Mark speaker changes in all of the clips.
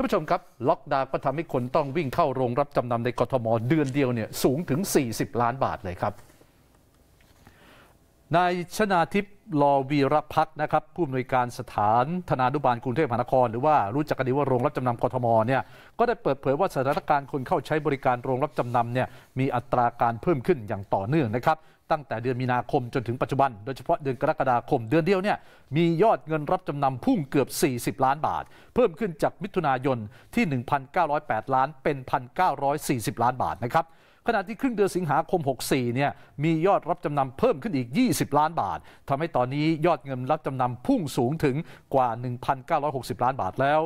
Speaker 1: านผู้ชมครับ ล็อกดาวน์ก็ทำให้คนต้องวิ่งเข้าโรง รับจำนำในกทมเดือนเดียวเนี่ยสูงถึง 40 ล้านบาทเลยครับนายชนาทิพย์ลอวีรพักนะครับผู้อำนวยการสถานธนานุบาลกรุงเทพมหานคร หรือว่ารู้จักกันดีว่าโรงรับจำนำกทมเนี่ย ก็ได้เปิดเผยว่าสถานการณ์คนเข้าใช้บริการโรงรับจำนำเนี่ยมีอัตราการเพิ่มขึ้นอย่างต่อเนื่องนะครับ ตั้งแต่เดือนมีนาคมจนถึงปัจจุบัน โดยเฉพาะเดือนกรกฎาคม เดือนเดียวเนี่ยมียอดเงินรับจำนำพุ่งเกือบ 40 ล้านบาท เพิ่มขึ้นจากมิถุนายนที่ 1,908ล้านเป็น1,940ล้านบาทนะครับขณะที่ครึ่งเดือนสิงหาคม 64 เนี่ย มียอดรับจำนำเพิ่มขึ้นอีก 20 ล้านบาททำให้ตอนนี้ยอดเงินรับจำนำพุ่งสูงถึงกว่า 1,960 ล้านบาทแล้ว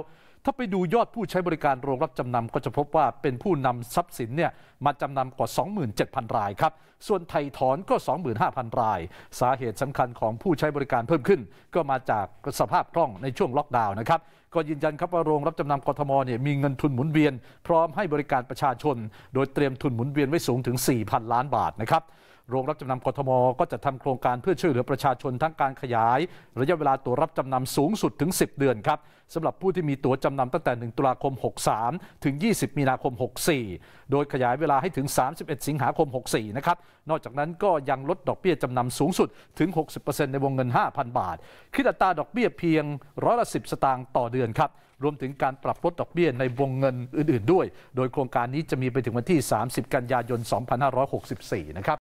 Speaker 1: ถ้าไปดูยอดผู้ใช้บริการโรงรับจำนำก็จะพบว่าเป็นผู้นำทรัพย์สินเนี่ยมาจำนำกว่า 27,000 รายครับ ส่วนไทยถอนก็ 25,000 ราย สาเหตุสำคัญของผู้ใช้บริการเพิ่มขึ้น ก็มาจากสภาพคล่องในช่วงล็อกดาวน์นะครับ ก็ยืนยันครับว่าโรงรับจำนำกทมเนี่ยมีเงินทุนหมุนเวียน พร้อมให้บริการประชาชนโดยเตรียมทุนหมุนเวียนไว้สูงถึง 4,000 ล้านบาทนะครับโรงรับจำนำกทมก็จะทำโครงการเพื่อช่วยเหลือประชาชนทั้งการขยาย ระยะเวลาตัวรับจำนำสูงสุดถึง 10 เดือนครับสำหรับผู้ที่มีตั๋วจำนำตั้งแต่1ตุลาคม 63 ถึง 20มีนาคม 64 โดยขยายเวลาให้ถึง 31 สิงหาคม 64 นะครับ นอกจากนั้นก็ยังลดดอกเบี้ยจำนำสูงสุดถึง 60%ในวงเงิน 5,000 บาท คิดอัตราดอกเบี้ยเพียงร้อยละ10สตางค์ต่อเดือนครับรวมถึงการปรับลดดอกเบี้ยในวงเงินอื่น ๆด้วย โดยโครงการนี้จะมีไปถึงวันที่ 30กันยายน2564นะครับ